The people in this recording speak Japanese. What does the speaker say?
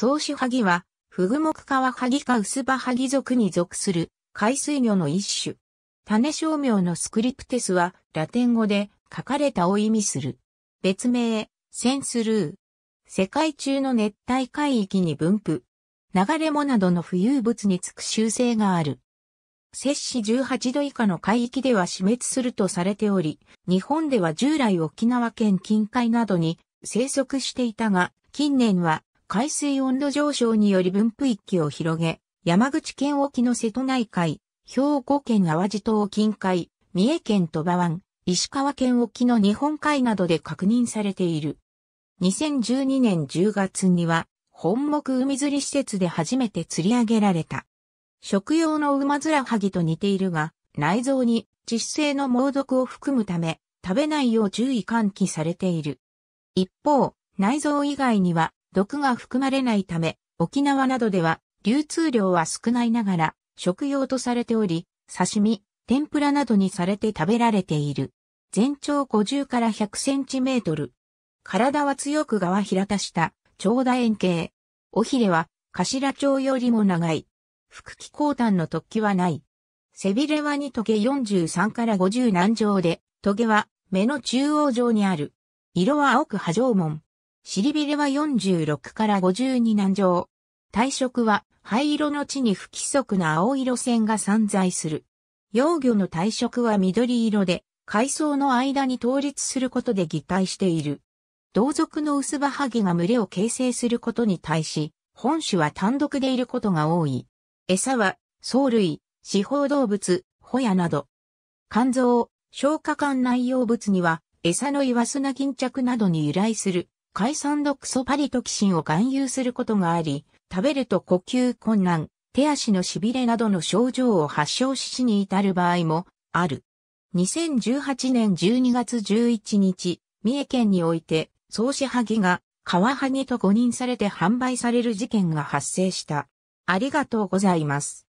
草種萩は、フグ木川萩か薄葉萩族属に属する海水魚の一種。種商名のスクリプテスは、ラテン語で書かれたを意味する。別名、センスルー。世界中の熱帯海域に分布。流れ藻などの浮遊物につく習性がある。摂氏18度以下の海域では死滅するとされており、日本では従来沖縄県近海などに生息していたが、近年は海水温度上昇により分布域を広げ、山口県沖の瀬戸内海、兵庫県淡路島近海、三重県鳥羽湾、石川県沖の日本海などで確認されている。2012年10月には、本木海釣り施設で初めて釣り上げられた。食用のウマヅラハギと似ているが、内臓に窒性の猛毒を含むため、食べないよう注意喚起されている。一方、内臓以外には毒が含まれないため、沖縄などでは流通量は少ないながら食用とされており、刺身、天ぷらなどにされて食べられている。全長50から100センチメートル。体は強く側平たした長楕円形。尾ひれは頭頂よりも長い。腹気交端の突起はない。背びれは2棘43から50何状で、棘は目の中央上にある。色は青く波状紋。尻びれは46から5 2難南上。体色は灰色の地に不規則な青色線が散在する。幼魚の体色は緑色で、海藻の間に倒立することで擬態している。同族の薄葉ハギが群れを形成することに対し、本種は単独でいることが多い。餌は、藻類、四方動物、ホヤなど。肝臓、消化管内容物には、餌のイワスナ巾着などに由来する海産毒素パリトキシンを含有することがあり、食べると呼吸困難、手足のしびれなどの症状を発症し死に至る場合もある。2018年12月11日、三重県において、創始萩が、カワハギと誤認されて販売される事件が発生した。ありがとうございます。